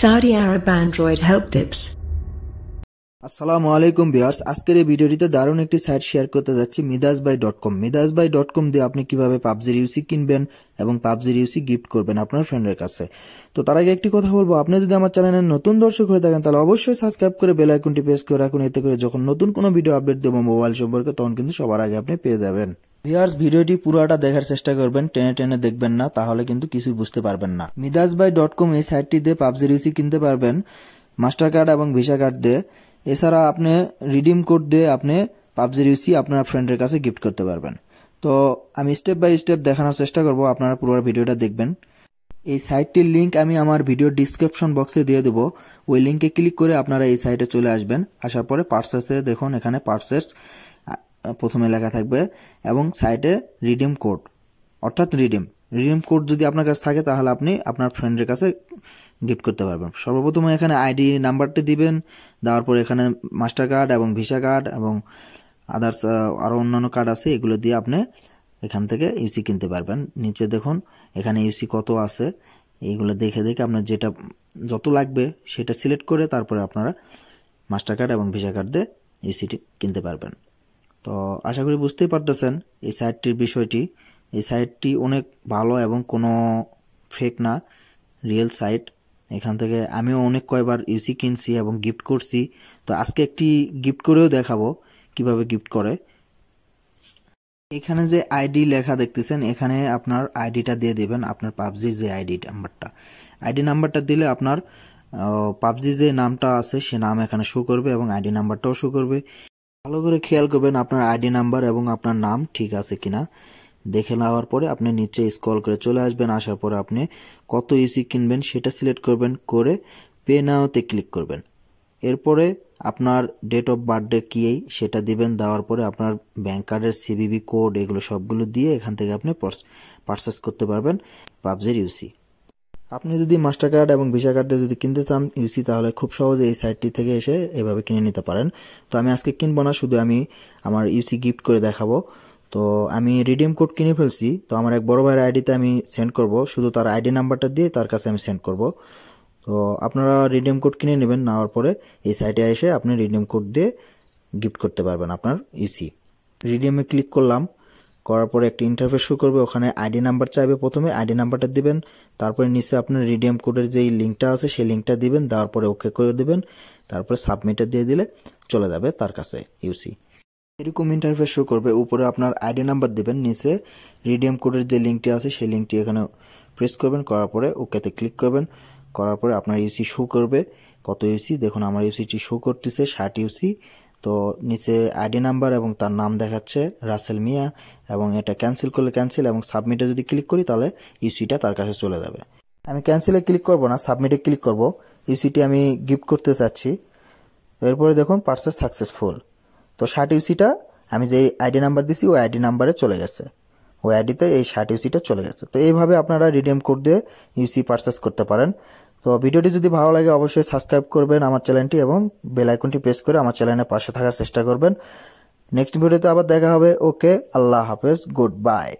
Southee Arab Android help tips আসসালামু আলাইকুম viewers আজকের এই ভিডিওটিতে দারুণ একটি সাইট শেয়ার করতে যাচ্ছি Midas buy dot com buy dot com দিয়ে আপনি কিভাবে PUBG ইউসি কিনবেন এবং PUBG ইউসি গিফট করবেন আপনার ফ্রেন্ডের কাছে তো তার আগে একটি কথা বলবো আপনি যদি আমার চ্যানেলে নতুন দর্শক হয়ে থাকেন তাহলে অবশ্যই সাবস্ক্রাইব করে বেল আইকনটি প্রেস করে রাখুন এতে করে যখন নতুন কোনো ভিডিও আপডেট দেবো মোবাইল সম্পর্কে তখন কিন্তু সবার আগে আপনি পেয়ে যাবেন ভিওয়ার্স ভিডিওটি পুরোটা দেখার চেষ্টা করবেন টেনে টেনে দেখবেন না তাহলে কিন্তু কিছুই বুঝতে পারবেন না মিদাস বাই ডট কম এই সাইটটি দিয়ে পাবজির ইউসি কিনতে পারবেন মাস্টার কার্ড এবং ভিসা কার্ড দিয়ে এছাড়া আপনি রিডিম কোড দিয়ে আপনি পাবজির ইউসি আপনার ফ্রেন্ডের কাছে গিফট করতে পারবেন তো আমি স্টেপ বাই স্টেপ দেখানোর চেষ্টা করব আপনারা পুরো ভিডিওটা দেখবেন এই সাইটটির লিঙ্ক আমি আমার ভিডিও ডিসক্রিপশন বক্সে দিয়ে দেবো ওই লিঙ্কে ক্লিক করে আপনারা এই সাইটে চলে আসবেন আসার পরে পার্সেসে দেখুন এখানে পার্সেস প্রথমে লেখা থাকবে এবং সাইটে রিডিম কোড অর্থাৎ রিডিম রিডিম কোড যদি আপনার কাছে থাকে তাহলে আপনি আপনার ফ্রেন্ডের কাছে গিফট করতে পারবেন সর্বপ্রথম এখানে আইডি নাম্বারটি দিবেন দেওয়ার পর এখানে মাস্টার কার্ড এবং ভিসা কার্ড এবং আদার্স আরও অন্যান্য কার্ড আছে এগুলো দিয়ে আপনি এখান থেকে ইউসি কিনতে পারবেন নিচে দেখুন এখানে ইউসি কত আছে এইগুলো দেখে দেখে আপনার যেটা যত লাগবে সেটা সিলেক্ট করে তারপরে আপনারা মাস্টার কার্ড এবং ভিসা কার্ড দিয়ে ইউসিটি কিনতে পারবেন তো আশা করি বুঝতেই পারতেছেন এই সাইটটির বিষয়টি এই সাইটটি অনেক ভালো এবং কোনো ফেক না রিয়েল সাইট এখান থেকে আমিও অনেক কয়বার ইউসি কিনছি এবং গিফট করছি তো আজকে একটি গিফট করেও দেখাবো কিভাবে গিফট করে এখানে যে আইডি লেখা দেখতেছেন এখানে আপনার আইডিটা দিয়ে দেবেন আপনার পাবজির যে আইডি নাম্বারটা আইডি নাম্বারটা দিলে আপনার পাবজি যে নামটা আছে সে নাম এখানে শো করবে এবং আইডি নাম্বারটাও শো করবে ভালো করে খেয়াল করবেন আপনার আইডি নাম্বার এবং আপনার নাম ঠিক আছে কিনা দেখে নেওয়ার পরে আপনি নিচে স্ক্রল করে চলে আসবেন আসার পরে আপনি কত ইসি e কিনবেন সেটা সিলেক্ট করবেন করে পে নাওতে ক্লিক করবেন এরপরে আপনার ডেট অফ বার্থডে কী সেটা দিবেন দেওয়ার পরে আপনার ব্যাঙ্ক কার্ডের সিবিবি কোড এগুলো সবগুলো দিয়ে এখান থেকে আপনি পারচেস করতে পারবেন পাবজির ইউসি আপনি যদি মাস্টার কার্ড এবং ভিসা কার্ড দিয়ে যদি কিনতে চান ইউসি তাহলে খুব সহজে এই সাইটটি থেকে এসে এভাবে কিনে নিতে পারেন তো আমি আজকে কিনবো না শুধু আমি আমার ইউসি গিফট করে দেখাবো তো আমি রিডিম কোড কিনে ফেলছি তো আমার এক বড় ভাইয়ের আইডিতে আমি সেন্ড করব শুধু তার আইডি নাম্বারটা দিয়ে তার কাছে আমি সেন্ড করব তো আপনারা রিডিম কোড কিনে নেবেন নেওয়ার পরে এই সাইটে এসে আপনি রিডিম কোড দিয়ে গিফট করতে পারবেন আপনার ইউসি রিডিমে ক্লিক করলাম করার পরে একটি ইন্টারফেস শুরু করবে ওখানে আইডি নাম্বার চাইবে প্রথমে আইডি নাম্বারটা দিবেন তারপরে নিচে আপনার রিডিএম কোডের যেই লিঙ্কটা আছে সেই লিঙ্কটা দিবেন দেওয়ার পরে ওকে করে দেবেন তারপরে সাবমিটে দিয়ে দিলে চলে যাবে তার কাছে ইউসি এরকম ইন্টারফেস শো করবে উপরে আপনার আইডি নাম্বার দিবেন নিচে রিডিএম কোডের যে লিঙ্কটি আছে সেই লিঙ্কটি এখানে প্রেস করবেন করার পরে ওকেতে ক্লিক করবেন করার পরে আপনার ইউসি শো করবে কত ইউসি দেখুন আমার ইউসিটি শো করতেছে ষাট ইউসি তো নিচে আইডি নাম্বার এবং তার নাম দেখাচ্ছে রাসেল মিয়া এবং এটা ক্যান্সেল করলে ক্যান্সেল এবং সাবমিটে যদি ক্লিক করি তাহলে ইউসিটা তার কাছে চলে যাবে আমি ক্যান্সেলে ক্লিক করব না সাবমিটে ক্লিক করব ইউসিটি আমি গিফট করতে চাচ্ছি এরপরে দেখুন পার্সেস সাকসেসফুল তো ষাট ইউসিটা আমি যে আইডি নাম্বার দিছি ওই আইডি নাম্বারে চলে গেছে ওই আইডিতে এই ষাট ইউসিটা চলে গেছে তো এইভাবে আপনারা রিডিম কোড দিয়ে ইউসি পারচেস করতে পারেন তো ভিডিওটি যদি ভালো লাগে অবশ্যই সাবস্ক্রাইব করবেন আমার চ্যানেলটি এবং বেল আইকনটি প্রেস করে আমার চ্যানেলের পাশে থাকার চেষ্টা করবেন নেক্সট ভিডিওতে আবার দেখা হবে ওকে আল্লাহ হাফেজ গুড বাই